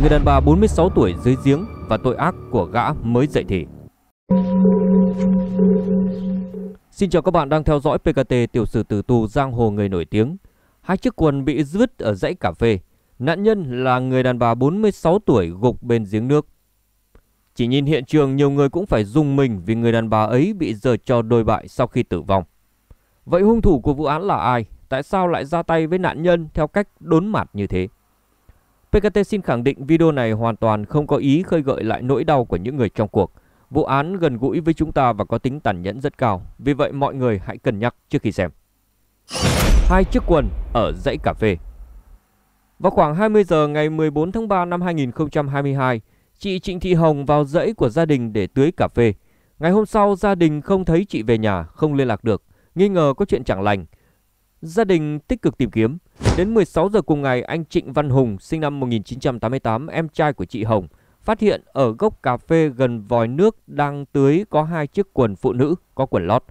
người đàn bà 46 tuổi dưới giếng và tội ác của gã mới dậy thì. Xin chào các bạn đang theo dõi PKT tiểu sử tử tù giang hồ người nổi tiếng. Hai chiếc quần bị vứt ở dãy cà phê. Nạn nhân là người đàn bà 46 tuổi gục bên giếng nước. Chỉ nhìn hiện trường nhiều người cũng phải rung mình vì người đàn bà ấy bị giở cho đôi bại sau khi tử vong. Vậy hung thủ của vụ án là ai? Tại sao lại ra tay với nạn nhân theo cách đốn mặt như thế? PKT xin khẳng định video này hoàn toàn không có ý khơi gợi lại nỗi đau của những người trong cuộc. Vụ án gần gũi với chúng ta và có tính tàn nhẫn rất cao, vì vậy mọi người hãy cân nhắc trước khi xem. Hai chiếc quần ở dãy cà phê Vào khoảng 20 giờ ngày 14 tháng 3 năm 2022, chị Trịnh Thị Hồng vào dãy của gia đình để tưới cà phê. Ngày hôm sau, gia đình không thấy chị về nhà, không liên lạc được, nghi ngờ có chuyện chẳng lành – Gia đình tích cực tìm kiếm. Đến 16 giờ cùng ngày, anh Trịnh Văn Hùng, sinh năm 1988, em trai của chị Hồng, phát hiện ở gốc cà phê gần vòi nước đang tưới có hai chiếc quần phụ nữ có quần lót.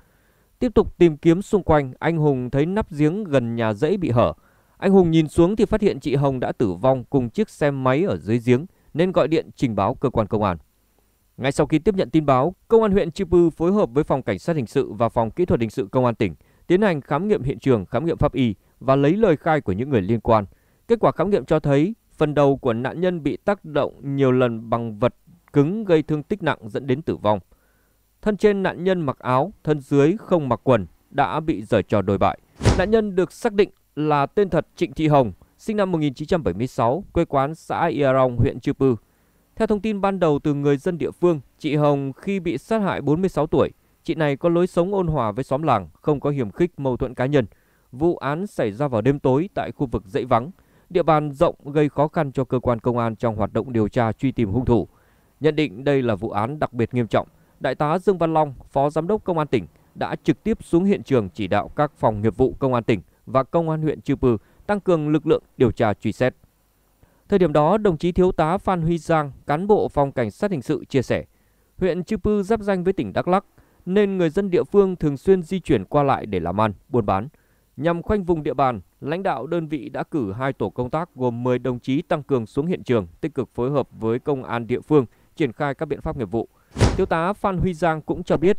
Tiếp tục tìm kiếm xung quanh, anh Hùng thấy nắp giếng gần nhà rẫy bị hở. Anh Hùng nhìn xuống thì phát hiện chị Hồng đã tử vong cùng chiếc xe máy ở dưới giếng nên gọi điện trình báo cơ quan công an. Ngay sau khi tiếp nhận tin báo, công an huyện Chư Pư phối hợp với phòng cảnh sát hình sự và phòng kỹ thuật hình sự công an tỉnh tiến hành khám nghiệm hiện trường, khám nghiệm pháp y và lấy lời khai của những người liên quan. Kết quả khám nghiệm cho thấy phần đầu của nạn nhân bị tác động nhiều lần bằng vật cứng gây thương tích nặng dẫn đến tử vong. Thân trên nạn nhân mặc áo, thân dưới không mặc quần đã bị giở trò đồi bại. Nạn nhân được xác định là tên thật Trịnh Thị Hồng, sinh năm 1976, quê quán xã Ia Rong, huyện Chư Pư. Theo thông tin ban đầu từ người dân địa phương, chị Hồng khi bị sát hại 46 tuổi, Chị này có lối sống ôn hòa với xóm làng, không có hiểm khích mâu thuẫn cá nhân. Vụ án xảy ra vào đêm tối tại khu vực dãy vắng, địa bàn rộng gây khó khăn cho cơ quan công an trong hoạt động điều tra truy tìm hung thủ. Nhận định đây là vụ án đặc biệt nghiêm trọng, Đại tá Dương Văn Long, Phó Giám đốc Công an tỉnh đã trực tiếp xuống hiện trường chỉ đạo các phòng nghiệp vụ Công an tỉnh và Công an huyện Chư Pư tăng cường lực lượng điều tra truy xét. Thời điểm đó, đồng chí thiếu tá Phan Huy Giang, cán bộ phòng cảnh sát hình sự chia sẻ, huyện Chư Pư giáp danh với tỉnh Đắk Lắk, nên người dân địa phương thường xuyên di chuyển qua lại để làm ăn, buôn bán. Nhằm khoanh vùng địa bàn, lãnh đạo đơn vị đã cử hai tổ công tác gồm 10 đồng chí tăng cường xuống hiện trường, tích cực phối hợp với công an địa phương triển khai các biện pháp nghiệp vụ. Thiếu tá Phan Huy Giang cũng cho biết,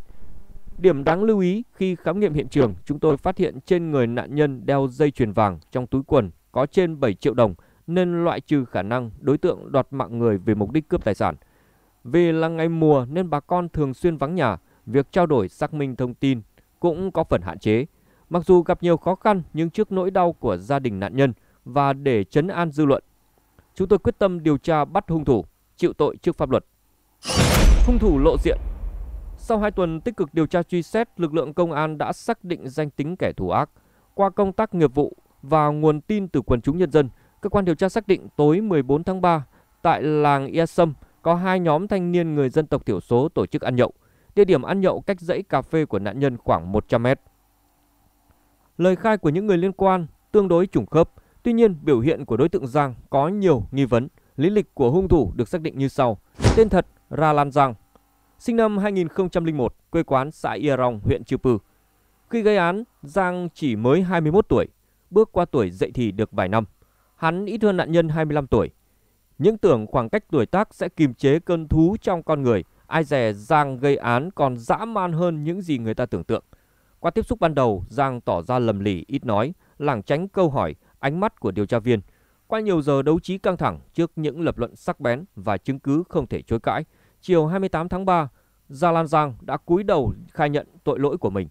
điểm đáng lưu ý khi khám nghiệm hiện trường, chúng tôi phát hiện trên người nạn nhân đeo dây chuyền vàng trong túi quần có trên 7 triệu đồng nên loại trừ khả năng đối tượng đoạt mạng người vì mục đích cướp tài sản. Vì là ngày mùa nên bà con thường xuyên vắng nhà, việc trao đổi xác minh thông tin cũng có phần hạn chế. Mặc dù gặp nhiều khó khăn nhưng trước nỗi đau của gia đình nạn nhân và để chấn an dư luận, chúng tôi quyết tâm điều tra bắt hung thủ, chịu tội trước pháp luật. Hung thủ lộ diện Sau 2 tuần tích cực điều tra truy xét, lực lượng công an đã xác định danh tính kẻ thù ác. Qua công tác nghiệp vụ và nguồn tin từ quần chúng nhân dân, cơ quan điều tra xác định tối 14 tháng 3 tại làng Ia Sâm có hai nhóm thanh niên người dân tộc thiểu số tổ chức ăn nhậu. Địa điểm ăn nhậu cách dãy cà phê của nạn nhân khoảng 100 mét. Lời khai của những người liên quan tương đối trùng khớp, tuy nhiên biểu hiện của đối tượng Giang có nhiều nghi vấn. Lý lịch của hung thủ được xác định như sau. Tên thật Ra Lan Giang, sinh năm 2001, quê quán xã Ia Rong, huyện Chư Pư. Khi gây án, Giang chỉ mới 21 tuổi, bước qua tuổi dậy thì được vài năm. Hắn ít hơn nạn nhân 25 tuổi. Những tưởng khoảng cách tuổi tác sẽ kiềm chế cơn thú trong con người ai dè Giang gây án còn dã man hơn những gì người ta tưởng tượng. Qua tiếp xúc ban đầu, Giang tỏ ra lầm lì, ít nói, lảng tránh câu hỏi, ánh mắt của điều tra viên. Qua nhiều giờ đấu trí căng thẳng trước những lập luận sắc bén và chứng cứ không thể chối cãi, chiều 28 tháng 3, Gia Lan Giang đã cúi đầu khai nhận tội lỗi của mình.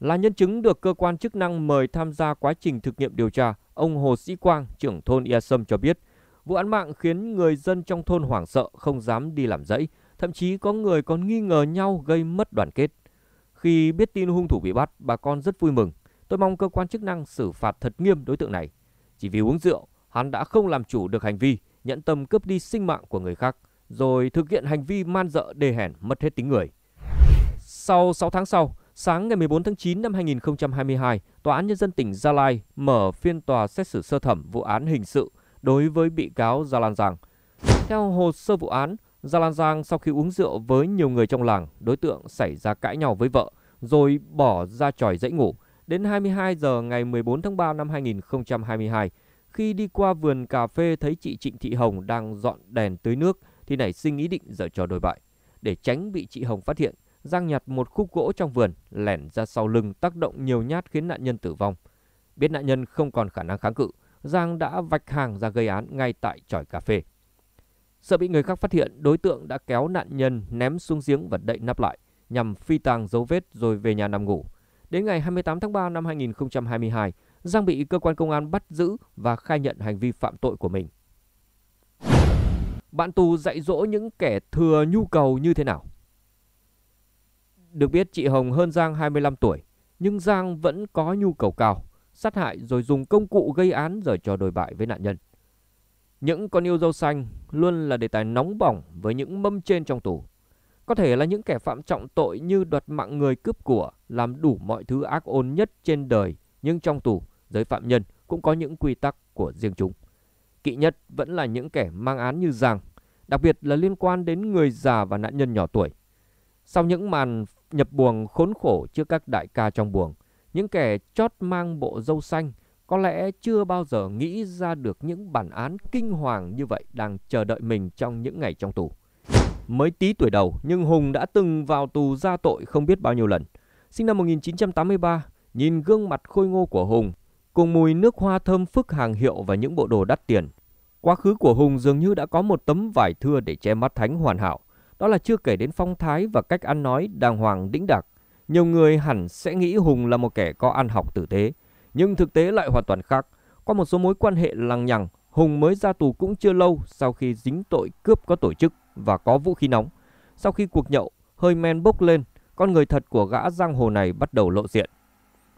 Là nhân chứng được cơ quan chức năng mời tham gia quá trình thực nghiệm điều tra, ông Hồ Sĩ Quang, trưởng thôn Ia Sâm cho biết – Vụ án mạng khiến người dân trong thôn hoảng sợ không dám đi làm dãy, thậm chí có người còn nghi ngờ nhau gây mất đoàn kết. Khi biết tin hung thủ bị bắt, bà con rất vui mừng. Tôi mong cơ quan chức năng xử phạt thật nghiêm đối tượng này. Chỉ vì uống rượu, hắn đã không làm chủ được hành vi, nhẫn tâm cướp đi sinh mạng của người khác, rồi thực hiện hành vi man dợ đề hèn mất hết tính người. Sau 6 tháng sau, sáng ngày 14 tháng 9 năm 2022, Tòa án Nhân dân tỉnh Gia Lai mở phiên tòa xét xử sơ thẩm vụ án hình sự đối với bị cáo Gia Lan Giang. Theo hồ sơ vụ án, Gia Lan Giang sau khi uống rượu với nhiều người trong làng, đối tượng xảy ra cãi nhau với vợ, rồi bỏ ra tròi dãy ngủ. Đến 22 giờ ngày 14 tháng 3 năm 2022, khi đi qua vườn cà phê thấy chị Trịnh Thị Hồng đang dọn đèn tưới nước thì nảy sinh ý định dở trò đồi bại. Để tránh bị chị Hồng phát hiện, Giang nhặt một khúc gỗ trong vườn, lẻn ra sau lưng tác động nhiều nhát khiến nạn nhân tử vong. Biết nạn nhân không còn khả năng kháng cự, Giang đã vạch hàng ra gây án ngay tại tròi cà phê. Sợ bị người khác phát hiện, đối tượng đã kéo nạn nhân ném xuống giếng và đậy nắp lại nhằm phi tang dấu vết rồi về nhà nằm ngủ. Đến ngày 28 tháng 3 năm 2022, Giang bị cơ quan công an bắt giữ và khai nhận hành vi phạm tội của mình. Bạn tù dạy dỗ những kẻ thừa nhu cầu như thế nào? Được biết chị Hồng hơn Giang 25 tuổi, nhưng Giang vẫn có nhu cầu cao sát hại rồi dùng công cụ gây án rồi cho đồi bại với nạn nhân. Những con yêu dâu xanh luôn là đề tài nóng bỏng với những mâm trên trong tù. Có thể là những kẻ phạm trọng tội như đoạt mạng người cướp của, làm đủ mọi thứ ác ôn nhất trên đời, nhưng trong tù, giới phạm nhân cũng có những quy tắc của riêng chúng. Kỵ nhất vẫn là những kẻ mang án như giàng, đặc biệt là liên quan đến người già và nạn nhân nhỏ tuổi. Sau những màn nhập buồng khốn khổ trước các đại ca trong buồng, những kẻ chót mang bộ dâu xanh có lẽ chưa bao giờ nghĩ ra được những bản án kinh hoàng như vậy đang chờ đợi mình trong những ngày trong tù. Mới tí tuổi đầu nhưng Hùng đã từng vào tù ra tội không biết bao nhiêu lần. Sinh năm 1983, nhìn gương mặt khôi ngô của Hùng cùng mùi nước hoa thơm phức hàng hiệu và những bộ đồ đắt tiền. Quá khứ của Hùng dường như đã có một tấm vải thưa để che mắt thánh hoàn hảo. Đó là chưa kể đến phong thái và cách ăn nói đàng hoàng đĩnh đạc. Nhiều người hẳn sẽ nghĩ Hùng là một kẻ có ăn học tử tế, nhưng thực tế lại hoàn toàn khác. Qua một số mối quan hệ lằng nhằng, Hùng mới ra tù cũng chưa lâu sau khi dính tội cướp có tổ chức và có vũ khí nóng. Sau khi cuộc nhậu, hơi men bốc lên, con người thật của gã giang hồ này bắt đầu lộ diện.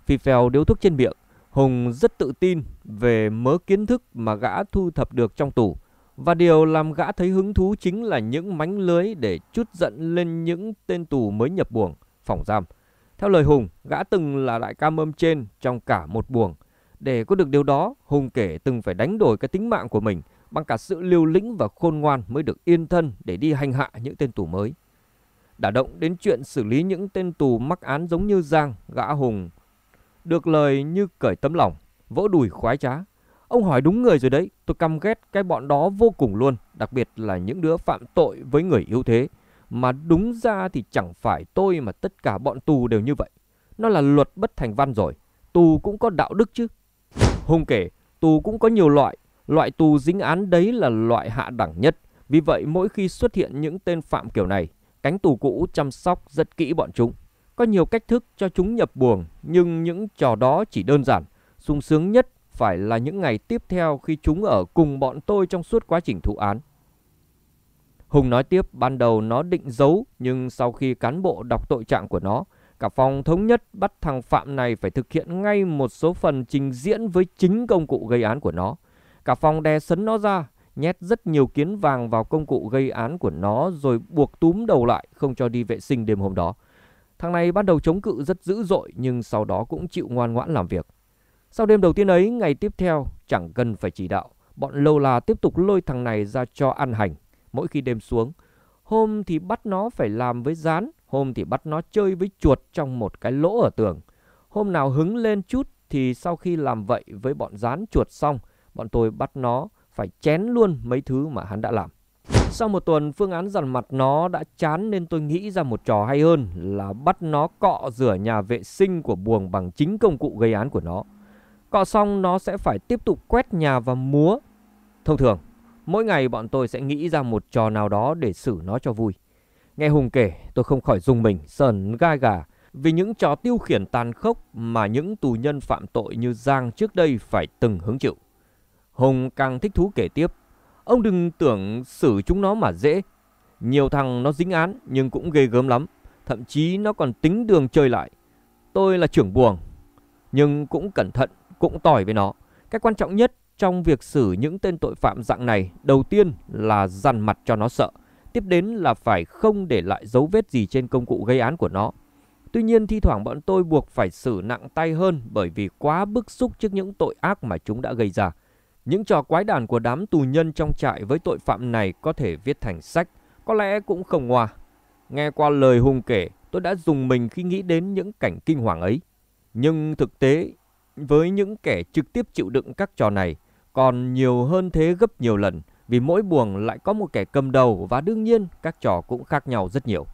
Phi phèo điếu thuốc trên miệng, Hùng rất tự tin về mớ kiến thức mà gã thu thập được trong tù. Và điều làm gã thấy hứng thú chính là những mánh lưới để chút giận lên những tên tù mới nhập buồng, phòng giam. Theo lời Hùng, gã từng là đại ca mâm trên trong cả một buồng. Để có được điều đó, Hùng kể từng phải đánh đổi cái tính mạng của mình bằng cả sự liều lĩnh và khôn ngoan mới được yên thân để đi hành hạ những tên tù mới. Đả động đến chuyện xử lý những tên tù mắc án giống như Giang, gã Hùng được lời như cởi tấm lòng, vỗ đùi khoái trá. Ông hỏi đúng người rồi đấy, tôi căm ghét cái bọn đó vô cùng luôn, đặc biệt là những đứa phạm tội với người yếu thế. Mà đúng ra thì chẳng phải tôi mà tất cả bọn tù đều như vậy. Nó là luật bất thành văn rồi. Tù cũng có đạo đức chứ. Hùng kể, tù cũng có nhiều loại. Loại tù dính án đấy là loại hạ đẳng nhất. Vì vậy mỗi khi xuất hiện những tên phạm kiểu này, cánh tù cũ chăm sóc rất kỹ bọn chúng. Có nhiều cách thức cho chúng nhập buồng, nhưng những trò đó chỉ đơn giản. sung sướng nhất phải là những ngày tiếp theo khi chúng ở cùng bọn tôi trong suốt quá trình thụ án. Hùng nói tiếp ban đầu nó định giấu nhưng sau khi cán bộ đọc tội trạng của nó, cả phòng thống nhất bắt thằng Phạm này phải thực hiện ngay một số phần trình diễn với chính công cụ gây án của nó. Cả phòng đè sấn nó ra, nhét rất nhiều kiến vàng vào công cụ gây án của nó rồi buộc túm đầu lại không cho đi vệ sinh đêm hôm đó. Thằng này ban đầu chống cự rất dữ dội nhưng sau đó cũng chịu ngoan ngoãn làm việc. Sau đêm đầu tiên ấy, ngày tiếp theo chẳng cần phải chỉ đạo, bọn lâu là tiếp tục lôi thằng này ra cho ăn hành mỗi khi đêm xuống. Hôm thì bắt nó phải làm với rán, hôm thì bắt nó chơi với chuột trong một cái lỗ ở tường. Hôm nào hứng lên chút thì sau khi làm vậy với bọn rán chuột xong, bọn tôi bắt nó phải chén luôn mấy thứ mà hắn đã làm. Sau một tuần phương án dằn mặt nó đã chán nên tôi nghĩ ra một trò hay hơn là bắt nó cọ rửa nhà vệ sinh của buồng bằng chính công cụ gây án của nó. Cọ xong nó sẽ phải tiếp tục quét nhà và múa. Thông thường Mỗi ngày bọn tôi sẽ nghĩ ra một trò nào đó để xử nó cho vui. Nghe Hùng kể, tôi không khỏi dùng mình, sờn gai gà vì những trò tiêu khiển tàn khốc mà những tù nhân phạm tội như Giang trước đây phải từng hứng chịu. Hùng càng thích thú kể tiếp, ông đừng tưởng xử chúng nó mà dễ. Nhiều thằng nó dính án nhưng cũng ghê gớm lắm, thậm chí nó còn tính đường chơi lại. Tôi là trưởng buồng, nhưng cũng cẩn thận, cũng tỏi với nó. Cái quan trọng nhất trong việc xử những tên tội phạm dạng này, đầu tiên là dằn mặt cho nó sợ, tiếp đến là phải không để lại dấu vết gì trên công cụ gây án của nó. Tuy nhiên thi thoảng bọn tôi buộc phải xử nặng tay hơn bởi vì quá bức xúc trước những tội ác mà chúng đã gây ra. Những trò quái đản của đám tù nhân trong trại với tội phạm này có thể viết thành sách, có lẽ cũng không ngoa. Nghe qua lời Hùng kể, tôi đã dùng mình khi nghĩ đến những cảnh kinh hoàng ấy. Nhưng thực tế, với những kẻ trực tiếp chịu đựng các trò này, còn nhiều hơn thế gấp nhiều lần vì mỗi buồng lại có một kẻ cầm đầu và đương nhiên các trò cũng khác nhau rất nhiều.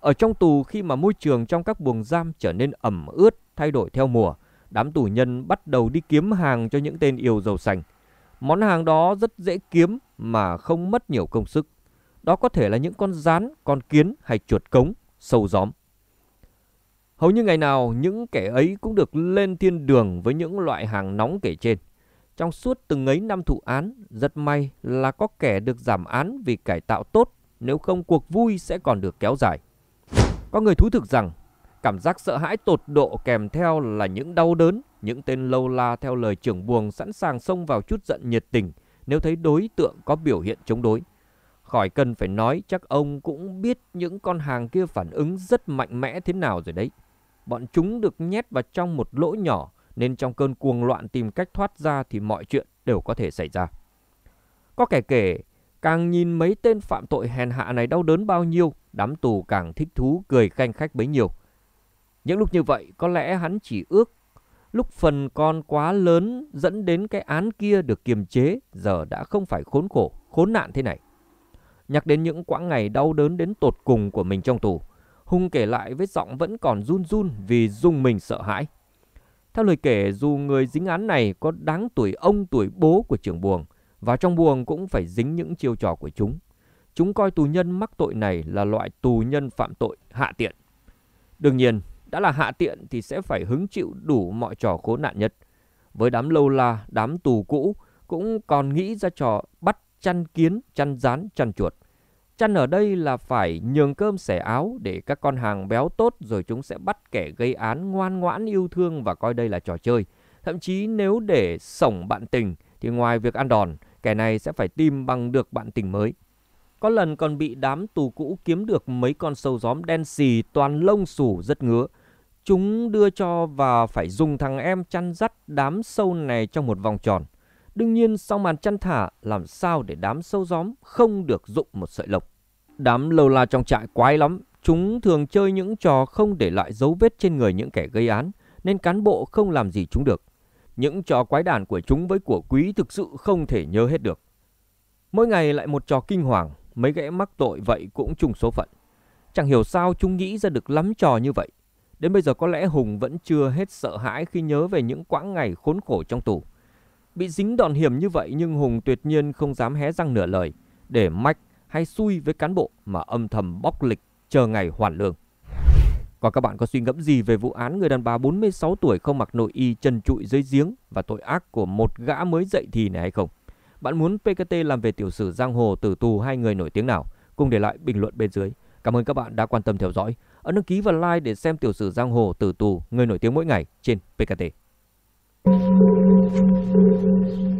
Ở trong tù khi mà môi trường trong các buồng giam trở nên ẩm ướt thay đổi theo mùa, đám tù nhân bắt đầu đi kiếm hàng cho những tên yêu dầu sành Món hàng đó rất dễ kiếm mà không mất nhiều công sức. Đó có thể là những con rán, con kiến hay chuột cống, sâu gióm. Hầu như ngày nào những kẻ ấy cũng được lên thiên đường với những loại hàng nóng kể trên. Trong suốt từng ấy năm thụ án, rất may là có kẻ được giảm án vì cải tạo tốt, nếu không cuộc vui sẽ còn được kéo dài. Có người thú thực rằng, cảm giác sợ hãi tột độ kèm theo là những đau đớn, những tên lâu la theo lời trưởng buồng sẵn sàng xông vào chút giận nhiệt tình nếu thấy đối tượng có biểu hiện chống đối. Khỏi cần phải nói chắc ông cũng biết những con hàng kia phản ứng rất mạnh mẽ thế nào rồi đấy. Bọn chúng được nhét vào trong một lỗ nhỏ nên trong cơn cuồng loạn tìm cách thoát ra thì mọi chuyện đều có thể xảy ra. Có kẻ kể, càng nhìn mấy tên phạm tội hèn hạ này đau đớn bao nhiêu, đám tù càng thích thú cười khanh khách bấy nhiêu. Những lúc như vậy, có lẽ hắn chỉ ước lúc phần con quá lớn dẫn đến cái án kia được kiềm chế giờ đã không phải khốn khổ, khốn nạn thế này. Nhắc đến những quãng ngày đau đớn đến tột cùng của mình trong tù, Hung kể lại với giọng vẫn còn run run vì rung mình sợ hãi. Theo lời kể, dù người dính án này có đáng tuổi ông tuổi bố của trưởng buồng, và trong buồng cũng phải dính những chiêu trò của chúng. Chúng coi tù nhân mắc tội này là loại tù nhân phạm tội hạ tiện. Đương nhiên, đã là hạ tiện thì sẽ phải hứng chịu đủ mọi trò khốn nạn nhất. Với đám lâu la, đám tù cũ cũng còn nghĩ ra trò bắt chăn kiến, chăn rán, chăn chuột – Chăn ở đây là phải nhường cơm xẻ áo để các con hàng béo tốt rồi chúng sẽ bắt kẻ gây án ngoan ngoãn yêu thương và coi đây là trò chơi. Thậm chí nếu để sổng bạn tình thì ngoài việc ăn đòn, kẻ này sẽ phải tìm bằng được bạn tình mới. Có lần còn bị đám tù cũ kiếm được mấy con sâu gióm đen xì toàn lông xù rất ngứa. Chúng đưa cho và phải dùng thằng em chăn dắt đám sâu này trong một vòng tròn. Đương nhiên sau màn chăn thả làm sao để đám sâu gióm không được dụng một sợi lộc. Đám lâu la trong trại quái lắm, chúng thường chơi những trò không để lại dấu vết trên người những kẻ gây án, nên cán bộ không làm gì chúng được. Những trò quái đản của chúng với của quý thực sự không thể nhớ hết được. Mỗi ngày lại một trò kinh hoàng, mấy gã mắc tội vậy cũng trùng số phận. Chẳng hiểu sao chúng nghĩ ra được lắm trò như vậy. Đến bây giờ có lẽ Hùng vẫn chưa hết sợ hãi khi nhớ về những quãng ngày khốn khổ trong tù. Bị dính đòn hiểm như vậy nhưng Hùng tuyệt nhiên không dám hé răng nửa lời, để mách hay xui với cán bộ mà âm thầm bóc lịch chờ ngày hoàn lương. Còn các bạn có suy ngẫm gì về vụ án người đàn bà 46 tuổi không mặc nội y trần trụi dưới giếng và tội ác của một gã mới dậy thì này hay không? Bạn muốn PKT làm về tiểu sử giang hồ tử tù hai người nổi tiếng nào? Cùng để lại bình luận bên dưới. Cảm ơn các bạn đã quan tâm theo dõi. Ấn đăng ký và like để xem tiểu sử giang hồ tử tù người nổi tiếng mỗi ngày trên PKT. Thank you.